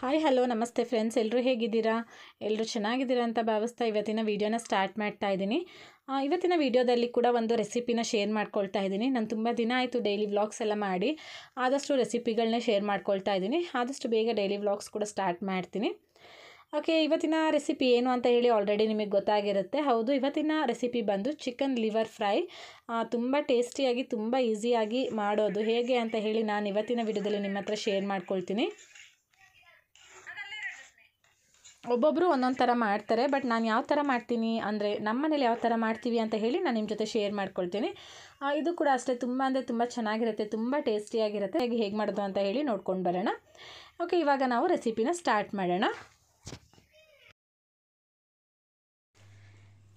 hi hello ನಮಸ್ತೆ friends ಎಲ್ಲರೂ ಹೇಗಿದ್ದೀರಾ ಎಲ್ಲರೂ ಚೆನ್ನಾಗಿದ್ದೀರಾ ಅಂತ ಭಾವಿಸ್ತಾ ಇವತ್ತಿನ ವೀಡಿಯೋನ ಸ್ಟಾರ್ಟ್ ಮಾಡ್ತಾ ಇದ್ದೀನಿ ಇವತ್ತಿನ ವೀಡಿಯೋದಲ್ಲಿ ಕೂಡ ಒಂದು ರೆಸಿಪಿನ ಶೇರ್ ಮಾಡ್ಕೊಳ್ತಾ ಇದ್ದೀನಿ ನಾನು ತುಂಬ ದಿನ ಆಯಿತು ಡೈಲಿ ವ್ಲಾಗ್ಸ್ ಎಲ್ಲ ಮಾಡಿ ಆದಷ್ಟು ರೆಸಿಪಿಗಳನ್ನೇ ಶೇರ್ ಮಾಡ್ಕೊಳ್ತಾ ಇದ್ದೀನಿ ಆದಷ್ಟು ಬೇಗ ಡೈಲಿ ವ್ಲಾಗ್ಸ್ ಕೂಡ ಸ್ಟಾರ್ಟ್ ಮಾಡ್ತೀನಿ ಓಕೆ ಇವತ್ತಿನ ರೆಸಿಪಿ ಏನು ಅಂತ ಹೇಳಿ ಆಲ್ರೆಡಿ ನಿಮಗೆ ಗೊತ್ತಾಗಿರುತ್ತೆ ಹೌದು ಇವತ್ತಿನ ರೆಸಿಪಿ ಬಂದು ಚಿಕನ್ ಲಿವರ್ ಫ್ರೈ ತುಂಬ ಟೇಸ್ಟಿಯಾಗಿ ತುಂಬ ಈಸಿಯಾಗಿ ಮಾಡೋದು ಹೇಗೆ ಅಂತ ಹೇಳಿ ನಾನು ಇವತ್ತಿನ ವಿಡಿಯೋದಲ್ಲಿ ನಿಮ್ಮ ಹತ್ರ ಶೇರ್ ಮಾಡ್ಕೊಳ್ತೀನಿ ಒಬ್ಬೊಬ್ಬರು ಒಂದೊಂದು ಥರ ಮಾಡ್ತಾರೆ ಬಟ್ ನಾನು ಯಾವ ಥರ ಮಾಡ್ತೀನಿ ಅಂದರೆ ನಮ್ಮ ಮನೇಲಿ ಯಾವ ಥರ ಮಾಡ್ತೀವಿ ಅಂತ ಹೇಳಿ ನಾನು ನಿಮ್ಮ ಜೊತೆ ಶೇರ್ ಮಾಡ್ಕೊಳ್ತೀನಿ ಇದು ಕೂಡ ಅಷ್ಟೇ ತುಂಬ ಅಂದರೆ ತುಂಬ ಚೆನ್ನಾಗಿರುತ್ತೆ ತುಂಬ ಟೇಸ್ಟಿಯಾಗಿರುತ್ತೆ ಹೇಗೆ ಹೇಗೆ ಮಾಡೋದು ಅಂತ ಹೇಳಿ ನೋಡ್ಕೊಂಡು ಬರೋಣ ಓಕೆ ಇವಾಗ ನಾವು ರೆಸಿಪಿನ ಸ್ಟಾರ್ಟ್ ಮಾಡೋಣ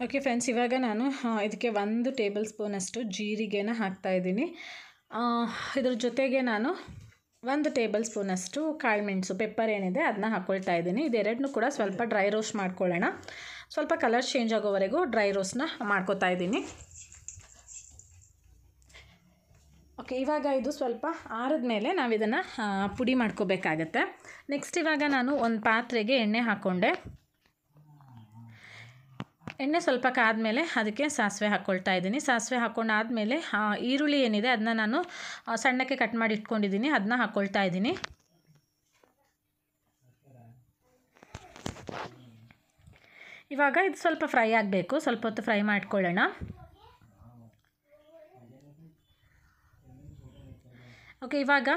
ಓಕೆ ಫ್ರೆಂಡ್ಸ್ ಇವಾಗ ನಾನು ಇದಕ್ಕೆ ಒಂದು ಟೇಬಲ್ ಸ್ಪೂನಷ್ಟು ಜೀರಿಗೆನ ಹಾಕ್ತಾಯಿದ್ದೀನಿ ಇದ್ರ ಜೊತೆಗೆ ನಾನು ಒಂದು ಟೇಬಲ್ ಸ್ಪೂನಷ್ಟು ಕಾಳುಮೆಣಸು ಪೆಪ್ಪರ್ ಏನಿದೆ ಅದನ್ನ ಹಾಕ್ಕೊಳ್ತಾ ಇದ್ದೀನಿ ಇದೆರಡನ್ನೂ ಕೂಡ ಸ್ವಲ್ಪ ಡ್ರೈ ರೋಸ್ಟ್ ಮಾಡ್ಕೊಳ್ಳೋಣ ಸ್ವಲ್ಪ ಕಲರ್ ಚೇಂಜ್ ಆಗೋವರೆಗೂ ಡ್ರೈ ರೋಸ್ನ ಮಾಡ್ಕೋತಾ ಇದ್ದೀನಿ ಓಕೆ ಇವಾಗ ಇದು ಸ್ವಲ್ಪ ಆರದ ಮೇಲೆ ನಾವು ಇದನ್ನು ಪುಡಿ ಮಾಡ್ಕೋಬೇಕಾಗತ್ತೆ ನೆಕ್ಸ್ಟ್ ಇವಾಗ ನಾನು ಒಂದು ಪಾತ್ರೆಗೆ ಎಣ್ಣೆ ಹಾಕ್ಕೊಂಡೆ ಎಣ್ಣೆ ಸ್ವಲ್ಪ ಕಾದ್ಮೇಲೆ ಅದಕ್ಕೆ ಸಾಸಿವೆ ಹಾಕ್ಕೊಳ್ತಾ ಇದ್ದೀನಿ ಸಾಸಿವೆ ಹಾಕ್ಕೊಂಡಾದಮೇಲೆ ಈರುಳ್ಳಿ ಏನಿದೆ ಅದನ್ನ ನಾನು ಸಣ್ಣಕ್ಕೆ ಕಟ್ ಮಾಡಿ ಇಟ್ಕೊಂಡಿದ್ದೀನಿ ಅದನ್ನ ಹಾಕ್ಕೊಳ್ತಾ ಇದ್ದೀನಿ ಇವಾಗ ಇದು ಸ್ವಲ್ಪ ಫ್ರೈ ಆಗಬೇಕು ಸ್ವಲ್ಪ ಹೊತ್ತು ಫ್ರೈ ಮಾಡ್ಕೊಳ್ಳೋಣ ಓಕೆ ಇವಾಗ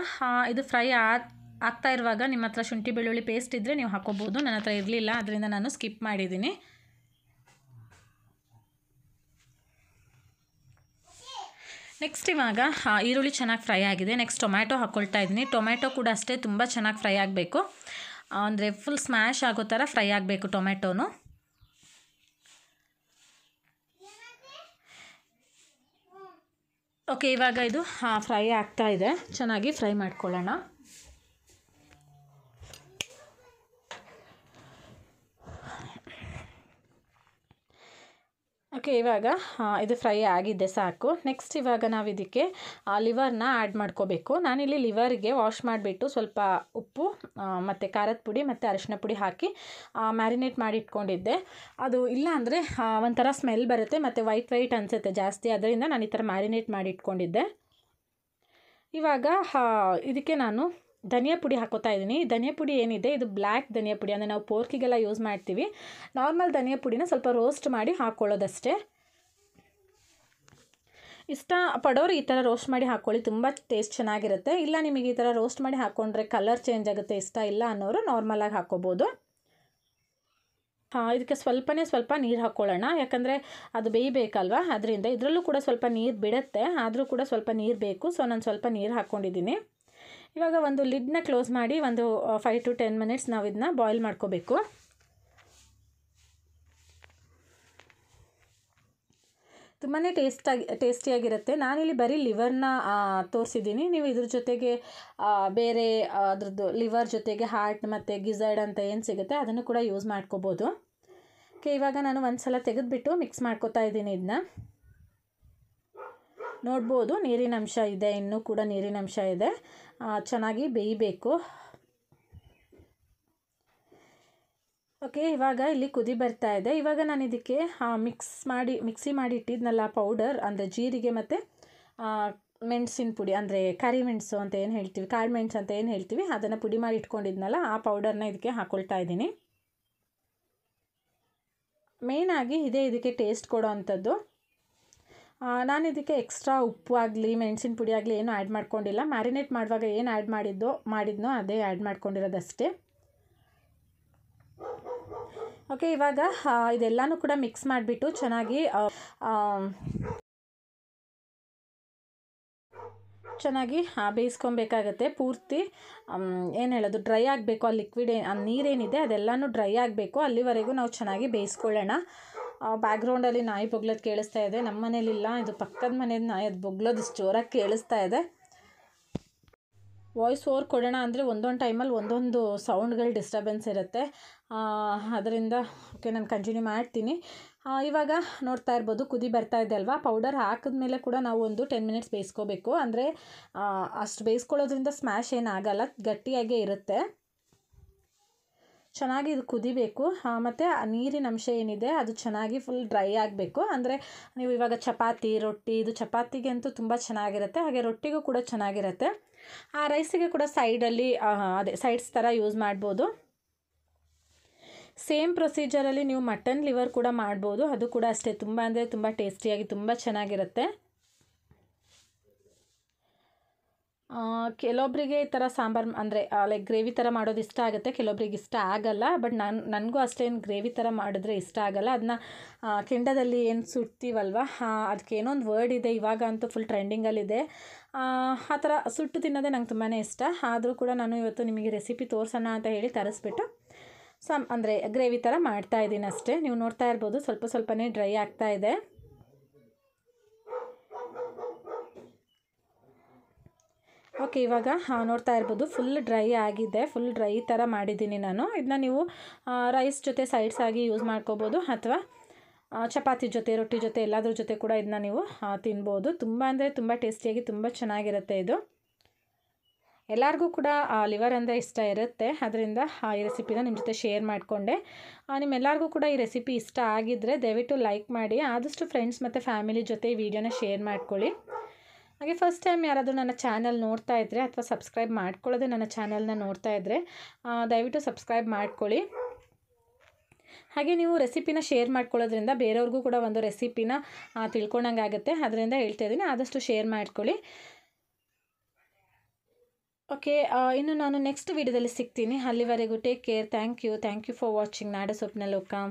ಇದು ಫ್ರೈ ಆಗ್ತಾ ಇರುವಾಗ ನಿಮ್ಮ ಹತ್ರ ಶುಂಠಿ ಬೆಳ್ಳುಳ್ಳಿ ಪೇಸ್ಟ್ ಇದ್ದರೆ ನೀವು ಹಾಕೋಬೋದು ನನ್ನ ಹತ್ರ ಇರಲಿಲ್ಲ ಅದರಿಂದ ನಾನು ಸ್ಕಿಪ್ ಮಾಡಿದ್ದೀನಿ ನೆಕ್ಸ್ಟ್ ಇವಾಗ ಈರುಳ್ಳಿ ಚೆನ್ನಾಗಿ ಫ್ರೈ ಆಗಿದೆ ನೆಕ್ಸ್ಟ್ ಟೊಮ್ಯಾಟೊ ಹಾಕ್ಕೊಳ್ತಾ ಇದ್ದೀನಿ ಟೊಮ್ಯಾಟೊ ಕೂಡ ಅಷ್ಟೇ ತುಂಬ ಚೆನ್ನಾಗಿ ಫ್ರೈ ಆಗಬೇಕು ಅಂದರೆ ಫುಲ್ ಸ್ಮ್ಯಾಶ್ ಆಗೋ ಥರ ಫ್ರೈ ಆಗಬೇಕು ಟೊಮ್ಯಾಟೋನು ಓಕೆ ಇವಾಗ ಇದು ಫ್ರೈ ಆಗ್ತಾ ಇದೆ ಚೆನ್ನಾಗಿ ಫ್ರೈ ಮಾಡ್ಕೊಳ್ಳೋಣ ಓಕೆ ಇವಾಗ ಇದು ಫ್ರೈ ಆಗಿದೆ ಸಾಕು ನೆಕ್ಸ್ಟ್ ಇವಾಗ ನಾವು ಇದಕ್ಕೆ ಲಿವರ್ನ ಆ್ಯಡ್ ಮಾಡ್ಕೋಬೇಕು ನಾನಿಲ್ಲಿ ಲಿವರ್ಗೆ ವಾಶ್ ಮಾಡಿಬಿಟ್ಟು ಸ್ವಲ್ಪ ಉಪ್ಪು ಮತ್ತು ಖಾರದ ಪುಡಿ ಮತ್ತು ಅರಿಶಿನ ಪುಡಿ ಹಾಕಿ ಮ್ಯಾರಿನೇಟ್ ಮಾಡಿ ಇಟ್ಕೊಂಡಿದ್ದೆ ಅದು ಇಲ್ಲ ಅಂದರೆ ಒಂಥರ ಸ್ಮೆಲ್ ಬರುತ್ತೆ ಮತ್ತು ವೈಟ್ ವೈಟ್ ಅನಿಸುತ್ತೆ ಜಾಸ್ತಿ ಅದರಿಂದ ನಾನು ಈ ಥರ ಮ್ಯಾರಿನೇಟ್ ಮಾಡಿ ಇಟ್ಕೊಂಡಿದ್ದೆ ಇವಾಗ ಇದಕ್ಕೆ ನಾನು ಧನಿಯಾ ಪುಡಿ ಹಾಕೋತಾ ಇದ್ದೀನಿ ಧನಿಯಾ ಪುಡಿ ಏನಿದೆ ಇದು ಬ್ಲ್ಯಾಕ್ ಧನಿಯಾ ಪುಡಿ ಅಂದರೆ ನಾವು ಪೋರ್ಕಿಗೆಲ್ಲ ಯೂಸ್ ಮಾಡ್ತೀವಿ ನಾರ್ಮಲ್ ಧನಿಯಾ ಪುಡಿನ ಸ್ವಲ್ಪ ರೋಸ್ಟ್ ಮಾಡಿ ಹಾಕ್ಕೊಳ್ಳೋದಷ್ಟೇ ಇಷ್ಟ ಪಡೋರು ಈ ಥರ ರೋಸ್ಟ್ ಮಾಡಿ ಹಾಕ್ಕೊಳ್ಳಿ ತುಂಬ ಟೇಸ್ಟ್ ಚೆನ್ನಾಗಿರುತ್ತೆ ಇಲ್ಲ ನಿಮಗೆ ಈ ಥರ ರೋಸ್ಟ್ ಮಾಡಿ ಹಾಕ್ಕೊಂಡ್ರೆ ಕಲರ್ ಚೇಂಜ್ ಆಗುತ್ತೆ ಇಷ್ಟ ಇಲ್ಲ ಅನ್ನೋರು ನಾರ್ಮಲಾಗಿ ಹಾಕ್ಕೋಬೋದು ಹಾಂ ಇದಕ್ಕೆ ಸ್ವಲ್ಪನೇ ಸ್ವಲ್ಪ ನೀರು ಹಾಕ್ಕೊಳ್ಳೋಣ ಯಾಕಂದರೆ ಅದು ಬೇಯಬೇಕಲ್ವ ಅದರಿಂದ ಇದರಲ್ಲೂ ಕೂಡ ಸ್ವಲ್ಪ ನೀರು ಬಿಡುತ್ತೆ ಆದರೂ ಕೂಡ ಸ್ವಲ್ಪ ನೀರು ಬೇಕು ಸೊ ನಾನು ಸ್ವಲ್ಪ ನೀರು ಹಾಕ್ಕೊಂಡಿದ್ದೀನಿ ಇವಾಗ ಒಂದು ಲಿಡ್ನ ಕ್ಲೋಸ್ ಮಾಡಿ ಒಂದು ಫೈವ್ ಟು ಟೆನ್ ಮಿನಿಟ್ಸ್ ನಾವು ಇದನ್ನ ಬಾಯ್ಲ್ ಮಾಡ್ಕೋಬೇಕು ತುಂಬಾ ಟೇಸ್ಟಾಗಿ ಟೇಸ್ಟಿಯಾಗಿರುತ್ತೆ ನಾನಿಲ್ಲಿ ಬರೀ ಲಿವರ್ನ ತೋರಿಸಿದ್ದೀನಿ ನೀವು ಇದ್ರ ಜೊತೆಗೆ ಬೇರೆ ಅದ್ರದ್ದು ಲಿವರ್ ಜೊತೆಗೆ ಹಾರ್ಟ್ ಮತ್ತು ಗಿಸೈಡ್ ಅಂತ ಏನು ಸಿಗುತ್ತೆ ಅದನ್ನು ಕೂಡ ಯೂಸ್ ಮಾಡ್ಕೋಬೋದು ಓಕೆ ಇವಾಗ ನಾನು ಒಂದು ಸಲ ತೆಗೆದುಬಿಟ್ಟು ಮಿಕ್ಸ್ ಮಾಡ್ಕೋತಾ ಇದ್ದೀನಿ ಇದನ್ನ ನೋಡ್ಬೋದು ನೀರಿನ ಅಂಶ ಇದೆ ಇನ್ನೂ ಕೂಡ ನೀರಿನ ಅಂಶ ಇದೆ ಚೆನ್ನಾಗಿ ಬೇಯಬೇಕು ಓಕೆ ಇವಾಗ ಇಲ್ಲಿ ಕುದಿ ಬರ್ತಾ ಇದೆ ಇವಾಗ ನಾನು ಇದಕ್ಕೆ ಮಿಕ್ಸ್ ಮಾಡಿ ಮಿಕ್ಸಿ ಮಾಡಿ ಇಟ್ಟಿದ್ನಲ್ಲ ಪೌಡರ್ ಅಂದರೆ ಜೀರಿಗೆ ಮತ್ತು ಮೆಣಸಿನ ಪುಡಿ ಅಂದರೆ ಕರಿಮೆಣಸು ಅಂತ ಏನು ಹೇಳ್ತೀವಿ ಕಾಳು ಮೆಣಸು ಅಂತ ಏನು ಹೇಳ್ತೀವಿ ಅದನ್ನು ಪುಡಿ ಮಾಡಿ ಇಟ್ಕೊಂಡಿದ್ನಲ್ಲ ಆ ಪೌಡರ್ನ ಇದಕ್ಕೆ ಹಾಕೊಳ್ತಾ ಇದ್ದೀನಿ ಮೇಯ್ನಾಗಿ ಇದೇ ಇದಕ್ಕೆ ಟೇಸ್ಟ್ ಕೊಡೋ ಅಂಥದ್ದು ನಾನು ಇದಕ್ಕೆ ಎಕ್ಸ್ಟ್ರಾ ಉಪ್ಪು ಆಗಲಿ ಮೆಣಸಿನ ಪುಡಿ ಆಗಲಿ ಏನೂ ಆ್ಯಡ್ ಮಾಡ್ಕೊಂಡಿಲ್ಲ ಮ್ಯಾರಿನೇಟ್ ಮಾಡುವಾಗ ಏನು ಆ್ಯಡ್ ಮಾಡಿದ್ದೋ ಮಾಡಿದ್ನೋ ಅದೇ ಆ್ಯಡ್ ಮಾಡ್ಕೊಂಡಿರೋದಷ್ಟೇ ಓಕೆ ಇವಾಗ ಇದೆಲ್ಲನೂ ಕೂಡ ಮಿಕ್ಸ್ ಮಾಡಿಬಿಟ್ಟು ಚೆನ್ನಾಗಿ ಚೆನ್ನಾಗಿ ಬೇಯಿಸ್ಕೊಬೇಕಾಗತ್ತೆ ಪೂರ್ತಿ ಏನು ಹೇಳೋದು ಡ್ರೈ ಆಗಬೇಕು ಆ ಲಿಕ್ವಿಡ್ ಆ ನೀರೇನಿದೆ ಅದೆಲ್ಲನೂ ಡ್ರೈ ಆಗಬೇಕು ಅಲ್ಲಿವರೆಗೂ ನಾವು ಚೆನ್ನಾಗಿ ಬೇಯಿಸ್ಕೊಳ್ಳೋಣ ಬ್ಯಾಗ್ರೌಂಡಲ್ಲಿ ನಾಯಿ ಬೊಗ್ಳೋದು ಕೇಳಿಸ್ತಾ ಇದೆ ನಮ್ಮ ಮನೇಲಿಲ್ಲ ಇದು ಪಕ್ಕದ ಮನೇದು ನಾಯಿ ಅದು ಬೊಗ್ಳೋದು ಜೋರಾಗಿ ಕೇಳಿಸ್ತಾ ಇದೆ ವಾಯ್ಸ್ ಓವರ್ ಕೊಡೋಣ ಅಂದರೆ ಒಂದೊಂದು ಟೈಮಲ್ಲಿ ಒಂದೊಂದು ಸೌಂಡ್ಗಳು ಡಿಸ್ಟರ್ಬೆನ್ಸ್ ಇರುತ್ತೆ ಅದರಿಂದ ಓಕೆ ನಾನು ಕಂಟಿನ್ಯೂ ಮಾಡ್ತೀನಿ ಇವಾಗ ನೋಡ್ತಾ ಇರ್ಬೋದು ಕುದಿ ಬರ್ತಾ ಇದೆ ಅಲ್ವಾ ಪೌಡರ್ ಹಾಕಿದ್ಮೇಲೆ ಕೂಡ ನಾವು ಒಂದು ಟೆನ್ ಮಿನಿಟ್ಸ್ ಬೇಯಿಸ್ಕೋಬೇಕು ಅಂದರೆ ಅಷ್ಟು ಬೇಯಿಸ್ಕೊಳ್ಳೋದ್ರಿಂದ ಸ್ಮ್ಯಾಶ್ ಏನಾಗಲ್ಲ ಗಟ್ಟಿಯಾಗೇ ಇರುತ್ತೆ ಚೆನ್ನಾಗಿ ಇದು ಕುದಿಬೇಕು ಮತ್ತು ಆ ನೀರಿನ ಅಂಶ ಏನಿದೆ ಅದು ಚೆನ್ನಾಗಿ ಫುಲ್ ಡ್ರೈ ಆಗಬೇಕು ಅಂದರೆ ನೀವು ಇವಾಗ ಚಪಾತಿ ರೊಟ್ಟಿ ಇದು ಚಪಾತಿಗೆ ಅಂತೂ ತುಂಬ ಚೆನ್ನಾಗಿರುತ್ತೆ ಹಾಗೆ ರೊಟ್ಟಿಗೂ ಕೂಡ ಚೆನ್ನಾಗಿರುತ್ತೆ ಆ ರೈಸಿಗೆ ಕೂಡ ಸೈಡಲ್ಲಿ ಅದೇ ಸೈಡ್ಸ್ ಥರ ಯೂಸ್ ಮಾಡ್ಬೋದು ಸೇಮ್ ಪ್ರೊಸೀಜರಲ್ಲಿ ನೀವು ಮಟನ್ ಲಿವರ್ ಕೂಡ ಮಾಡ್ಬೋದು ಅದು ಕೂಡ ಅಷ್ಟೇ ತುಂಬ ಅಂದರೆ ತುಂಬ ಟೇಸ್ಟಿಯಾಗಿ ತುಂಬ ಚೆನ್ನಾಗಿರುತ್ತೆ ಕೆಲವೊಬ್ಬರಿಗೆ ಈ ಥರ ಸಾಂಬಾರು ಅಂದರೆ ಲೈಕ್ ಗ್ರೇವಿ ಥರ ಮಾಡೋದು ಇಷ್ಟ ಆಗುತ್ತೆ ಕೆಲವೊಬ್ರಿಗೆ ಇಷ್ಟ ಆಗಲ್ಲ ಬಟ್ ನಾನು ನನಗೂ ಅಷ್ಟೇನು ಗ್ರೇವಿ ಥರ ಮಾಡಿದ್ರೆ ಇಷ್ಟ ಆಗಲ್ಲ ಅದನ್ನ ಕೆಂಡದಲ್ಲಿ ಏನು ಸುಡ್ತೀವಲ್ವ ಅದಕ್ಕೆ ಏನೋ ಒಂದು ವರ್ಡ್ ಇದೆ ಇವಾಗ ಅಂತೂ ಫುಲ್ ಟ್ರೆಂಡಿಂಗಲ್ಲಿದೆ ಆ ಥರ ಸುಟ್ಟು ತಿನ್ನೋದೇ ನಂಗೆ ತುಂಬಾ ಇಷ್ಟ ಆದರೂ ಕೂಡ ನಾನು ಇವತ್ತು ನಿಮಗೆ ರೆಸಿಪಿ ತೋರಿಸೋಣ ಅಂತ ಹೇಳಿ ತರಿಸ್ಬಿಟ್ಟು ಸಮ್ ಅಂದರೆ ಗ್ರೇವಿ ಥರ ಮಾಡ್ತಾಯಿದ್ದೀನಿ ಅಷ್ಟೇ ನೀವು ನೋಡ್ತಾ ಇರ್ಬೋದು ಸ್ವಲ್ಪ ಸ್ವಲ್ಪನೇ ಡ್ರೈ ಆಗ್ತಾ ಇದೆ ಓಕೆ ಇವಾಗ ನೋಡ್ತಾ ಇರ್ಬೋದು ಫುಲ್ ಡ್ರೈ ಆಗಿದೆ ಫುಲ್ ಡ್ರೈ ಥರ ಮಾಡಿದ್ದೀನಿ ನಾನು ಇದನ್ನ ನೀವು ರೈಸ್ ಜೊತೆ ಸೈಡ್ಸ್ ಆಗಿ ಯೂಸ್ ಮಾಡ್ಕೋಬೋದು ಅಥವಾ ಚಪಾತಿ ಜೊತೆ ರೊಟ್ಟಿ ಜೊತೆ ಎಲ್ಲದ್ರ ಜೊತೆ ಕೂಡ ಇದನ್ನ ನೀವು ತಿನ್ಬೋದು ತುಂಬ ಅಂದರೆ ತುಂಬ ಟೇಸ್ಟಿಯಾಗಿ ತುಂಬ ಚೆನ್ನಾಗಿರುತ್ತೆ ಇದು ಎಲ್ಲರಿಗೂ ಕೂಡ ಲಿವರ್ ಅಂದರೆ ಇಷ್ಟ ಇರುತ್ತೆ ಅದರಿಂದ ಈ ರೆಸಿಪಿನ ನಿಮ್ಮ ಜೊತೆ ಶೇರ್ ಮಾಡಿಕೊಂಡೆ ನಿಮ್ಮೆಲ್ಲರಿಗೂ ಕೂಡ ಈ ರೆಸಿಪಿ ಇಷ್ಟ ಆಗಿದ್ದರೆ ದಯವಿಟ್ಟು ಲೈಕ್ ಮಾಡಿ ಆದಷ್ಟು ಫ್ರೆಂಡ್ಸ್ ಮತ್ತು ಫ್ಯಾಮಿಲಿ ಜೊತೆ ಈ ವಿಡಿಯೋನ ಶೇರ್ ಮಾಡ್ಕೊಳ್ಳಿ ಹಾಗೆ ಫಸ್ಟ್ ಟೈಮ್ ಯಾರಾದರೂ ನನ್ನ ಚಾನಲ್ ನೋಡ್ತಾ ಇದ್ದರೆ ಅಥವಾ ಸಬ್ಸ್ಕ್ರೈಬ್ ಮಾಡ್ಕೊಳ್ಳೋದೇ ನನ್ನ ಚಾನಲ್ನ ನೋಡ್ತಾ ಇದ್ದರೆ ದಯವಿಟ್ಟು ಸಬ್ಸ್ಕ್ರೈಬ್ ಮಾಡ್ಕೊಳ್ಳಿ ಹಾಗೆ ನೀವು ರೆಸಿಪಿನ ಶೇರ್ ಮಾಡ್ಕೊಳ್ಳೋದ್ರಿಂದ ಬೇರೆಯವ್ರಿಗೂ ಕೂಡ ಒಂದು ರೆಸಿಪಿನ ತಿಳ್ಕೊಂಡಂಗೆ ಆಗುತ್ತೆ ಅದರಿಂದ ಹೇಳ್ತಾ ಇದ್ದೀನಿ ಆದಷ್ಟು ಶೇರ್ ಮಾಡ್ಕೊಳ್ಳಿ ಓಕೆ ಇನ್ನು ನಾನು ನೆಕ್ಸ್ಟ್ ವೀಡಿಯೋದಲ್ಲಿ ಸಿಗ್ತೀನಿ ಅಲ್ಲಿವರೆಗೂ take care thank you thank you for watching ನಾಡ ಸೊಪ್ನ ಲೋಕ